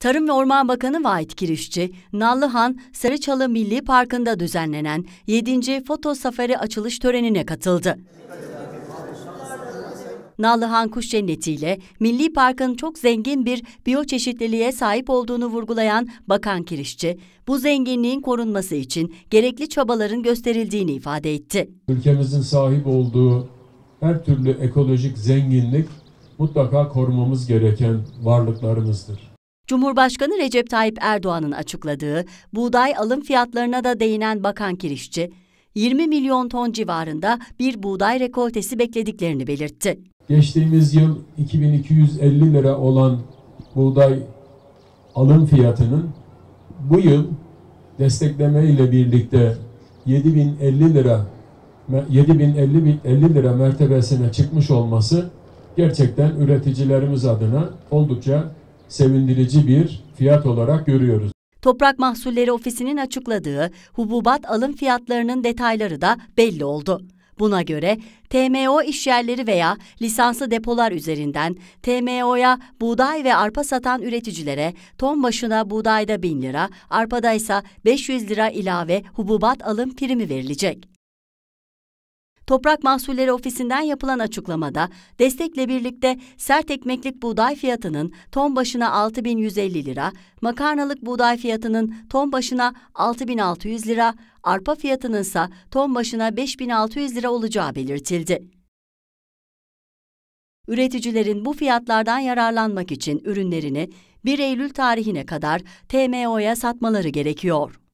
Tarım ve Orman Bakanı Vahit Kirişçi, Nallıhan Sarıçalı Milli Parkı'nda düzenlenen 7. Foto Safari açılış törenine katıldı. Nallıhan Kuş Cenneti ile Milli Park'ın çok zengin bir biyoçeşitliliğe sahip olduğunu vurgulayan Bakan Kirişçi, bu zenginliğin korunması için gerekli çabaların gösterildiğini ifade etti. Ülkemizin sahip olduğu her türlü ekolojik zenginlik mutlaka korumamız gereken varlıklarımızdır. Cumhurbaşkanı Recep Tayyip Erdoğan'ın açıkladığı buğday alım fiyatlarına da değinen Bakan Kirişçi, 20 milyon ton civarında bir buğday rekoltesi beklediklerini belirtti. Geçtiğimiz yıl 2250 lira olan buğday alım fiyatının bu yıl destekleme ile birlikte 7050 lira 7050 lira mertebesine çıkmış olması gerçekten üreticilerimiz adına oldukça sevindirici bir fiyat olarak görüyoruz. Toprak Mahsulleri Ofisi'nin açıkladığı hububat alım fiyatlarının detayları da belli oldu. Buna göre TMO işyerleri veya lisanslı depolar üzerinden TMO'ya buğday ve arpa satan üreticilere ton başına buğdayda 1000 lira, arpada ise 500 lira ilave hububat alım primi verilecek. Toprak Mahsulleri Ofisi'nden yapılan açıklamada destekle birlikte sert ekmeklik buğday fiyatının ton başına 6150 lira, makarnalık buğday fiyatının ton başına 6600 lira, arpa fiyatının ise ton başına 5600 lira olacağı belirtildi. Üreticilerin bu fiyatlardan yararlanmak için ürünlerini 1 Eylül tarihine kadar TMO'ya satmaları gerekiyor.